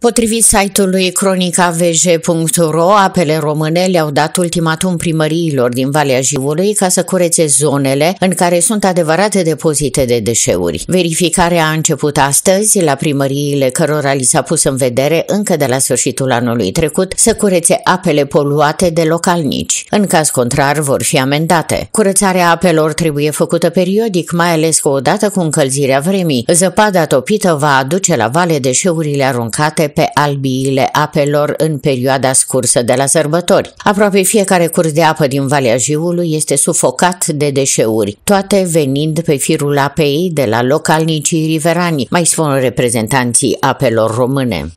Potrivit site-ului cronicavg.ro, apele române le-au dat ultimatum primăriilor din Valea Jivului ca să curețe zonele în care sunt adevărate depozite de deșeuri. Verificarea a început astăzi la primăriile cărora li s-a pus în vedere încă de la sfârșitul anului trecut să curețe apele poluate de localnici. În caz contrar, vor fi amendate. Curățarea apelor trebuie făcută periodic, mai ales o odată cu încălzirea vremii, zăpada topită va aduce la vale deșeurile aruncate pe albiile apelor în perioada scursă de la sărbători. Aproape fiecare curs de apă din Valea Jiului este sufocat de deșeuri, toate venind pe firul apei de la localnicii riverani, mai spun reprezentanții apelor române.